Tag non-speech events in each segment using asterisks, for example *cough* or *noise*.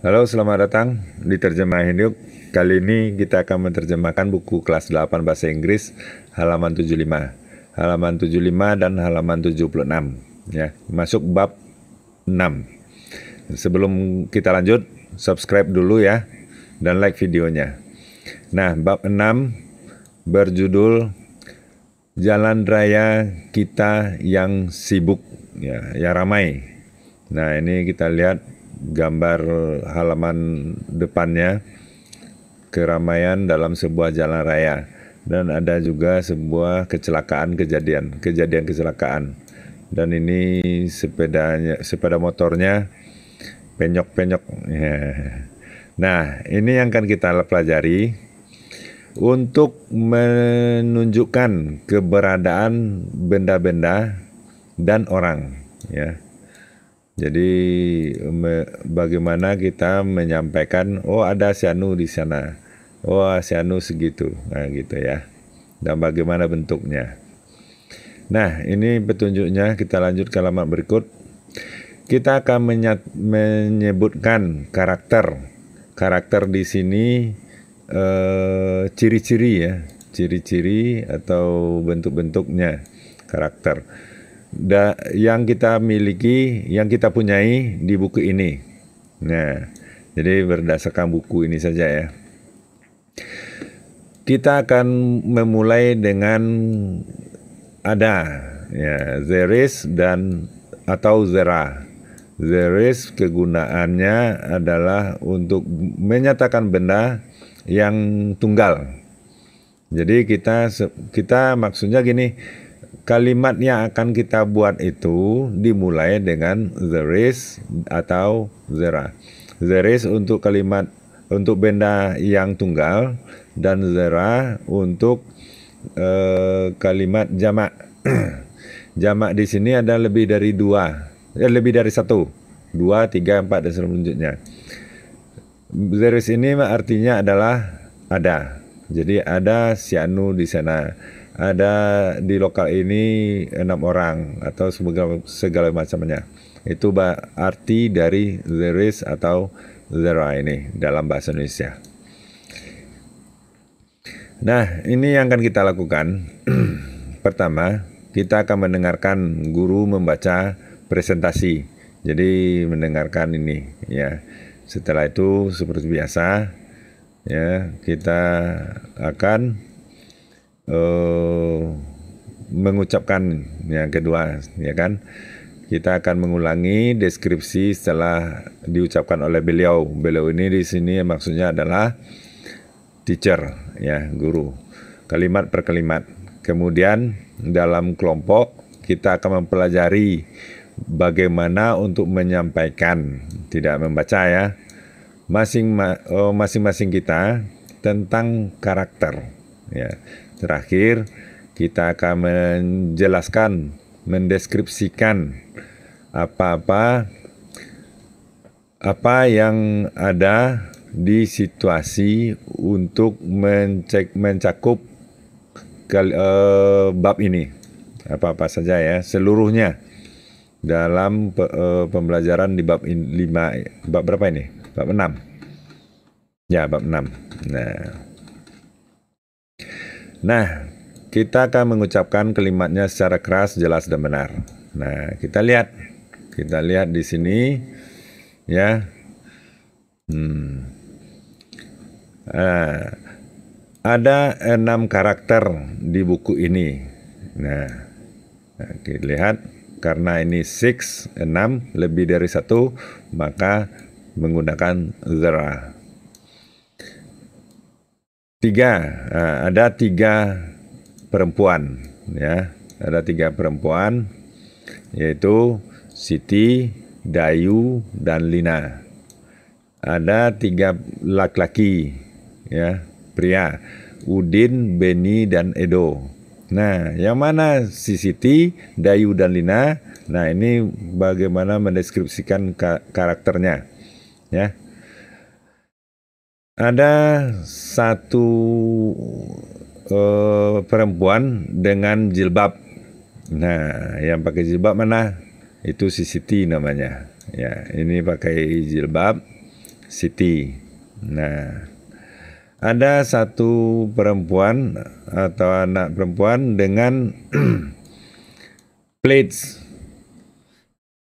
Halo, selamat datang di Terjemah Hidup. Kali ini kita akan menerjemahkan buku kelas 8 bahasa Inggris halaman 75. Halaman 75 dan halaman 76 ya. Masuk bab 6. Sebelum kita lanjut, subscribe dulu ya dan like videonya. Nah, bab 6 berjudul Jalan Raya Kita Yang Sibuk ya, yang ramai. Nah, ini kita lihat gambar halaman depannya keramaian dalam sebuah jalan raya dan ada juga sebuah kecelakaan kejadian kejadian kecelakaan dan ini sepedanya sepeda motornya penyok-penyok *laughs* nah ini yang akan kita pelajari untuk menunjukkan keberadaan benda-benda dan orang ya jadi me, bagaimana kita menyampaikan, oh ada sianu di sana, oh sianu segitu, nah gitu ya. Dan bagaimana bentuknya. Nah ini petunjuknya kita lanjut ke lama berikut. Kita akan menyat, menyebutkan karakter. Karakter di sini eh, ciri-ciri ya, ciri-ciri atau bentuk-bentuknya karakter da yang kita miliki, yang kita punyai di buku ini. Nah, jadi berdasarkan buku ini saja ya. Kita akan memulai dengan ada ya, there is dan atau there are. There is kegunaannya adalah untuk menyatakan benda yang tunggal. Jadi kita kita maksudnya gini, kalimat yang akan kita buat itu dimulai dengan there is atau zera. are. There untuk kalimat untuk benda yang tunggal dan zera untuk uh, kalimat jamak. *clears throat* jamak di sini ada lebih dari dua, eh, lebih dari satu, dua, tiga, empat dan selanjutnya. There ini artinya adalah ada. Jadi ada sianu di sana ada di lokal ini enam orang atau segala, segala macamnya. Itu arti dari there is atau there are ini dalam bahasa Indonesia. Nah, ini yang akan kita lakukan. *clears throat* Pertama, kita akan mendengarkan guru membaca presentasi. Jadi mendengarkan ini ya. Setelah itu seperti biasa ya, kita akan Eh, mengucapkan yang kedua ya kan kita akan mengulangi deskripsi setelah diucapkan oleh beliau beliau ini di sini maksudnya adalah teacher ya guru kalimat per kalimat kemudian dalam kelompok kita akan mempelajari bagaimana untuk menyampaikan tidak membaca ya eh, masing-masing kita tentang karakter Ya. Terakhir, kita akan menjelaskan, mendeskripsikan apa-apa apa yang ada di situasi untuk mencek, mencakup ke, e, eh, bab ini apa-apa saja ya seluruhnya dalam pe, e, pembelajaran di bab 5 bab berapa ini bab enam. ya bab 6 nah Nah, kita akan mengucapkan kalimatnya secara keras, jelas dan benar. Nah, kita lihat. Kita lihat di sini ya. Hmm. Nah, ada enam karakter di buku ini. Nah, kita lihat karena ini six enam lebih dari satu maka menggunakan zarah. Tiga, eh, ada tiga perempuan, ya, ada tiga perempuan, yaitu Siti, Dayu, dan Lina. Ada tiga laki-laki, ya, pria, Udin, Beni, dan Edo. Nah, yang mana si Siti, Dayu, dan Lina? Nah, ini bagaimana mendeskripsikan karakternya, ya. Ada satu uh, perempuan dengan jilbab. Nah, yang pakai jilbab mana? Itu si Siti namanya. Ya, ini pakai jilbab Siti. Nah, ada satu perempuan atau anak perempuan dengan *clears throat* plates.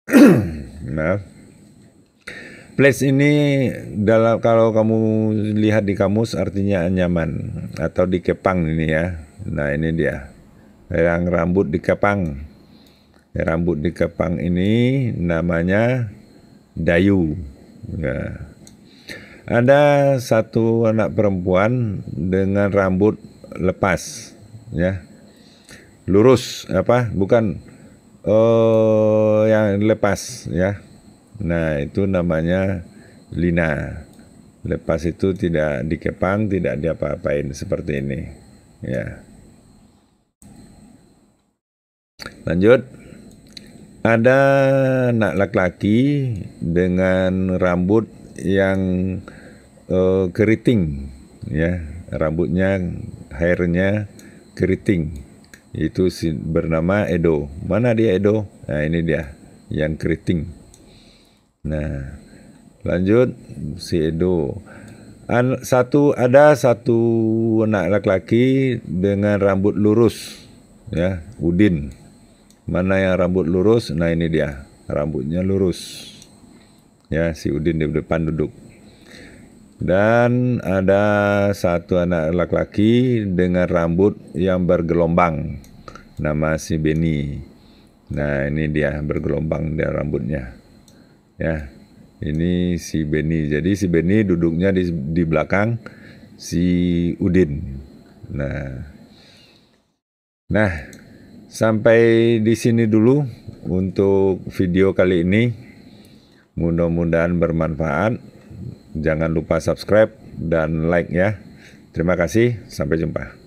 *clears throat* Maaf. Place ini dalam kalau kamu lihat di kamus artinya anyaman atau di kepang ini ya. Nah ini dia yang rambut di dikepang. Rambut di kepang ini namanya dayu. Nah. Ada satu anak perempuan dengan rambut lepas, ya lurus apa bukan oh yang lepas ya Nah, itu namanya lina. Lepas itu tidak dikepang, tidak diapa-apain seperti ini. Ya. Lanjut. Ada anak laki-laki dengan rambut yang uh, keriting ya, rambutnya hairnya keriting. Itu bernama Edo. Mana dia Edo? Nah, ini dia yang keriting. Nah, lanjut si Edo. An, satu ada satu anak laki-laki dengan rambut lurus, ya Udin. Mana yang rambut lurus? Nah ini dia, rambutnya lurus. Ya si Udin di depan duduk. Dan ada satu anak laki-laki dengan rambut yang bergelombang. Nama si Beni. Nah ini dia bergelombang dia rambutnya ya ini si Beni jadi si Beni duduknya di di belakang si Udin nah nah sampai di sini dulu untuk video kali ini mudah-mudahan bermanfaat jangan lupa subscribe dan like ya terima kasih sampai jumpa